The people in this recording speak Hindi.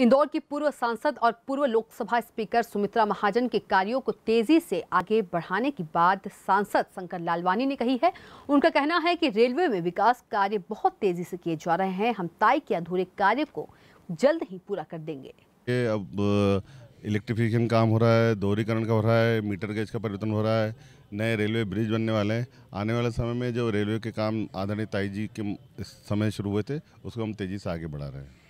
इंदौर की पूर्व सांसद और पूर्व लोकसभा स्पीकर सुमित्रा महाजन के कार्यों को तेजी से आगे बढ़ाने की बात सांसद शंकर लालवानी ने कही है उनका कहना है कि रेलवे में विकास कार्य बहुत तेजी से किए जा रहे हैं हम ताई के अधूरे कार्य को जल्द ही पूरा कर देंगे अब इलेक्ट्रिफिकेशन काम हो रहा है दोहरीकरण का हो रहा है मीटर गेज का परिवर्तन हो रहा है नए रेलवे ब्रिज बनने वाले हैं आने वाले समय में जो रेलवे के काम आदरणीय ताई जी के समय शुरू हुए थे उसको हम तेज़ी से आगे बढ़ा रहे हैं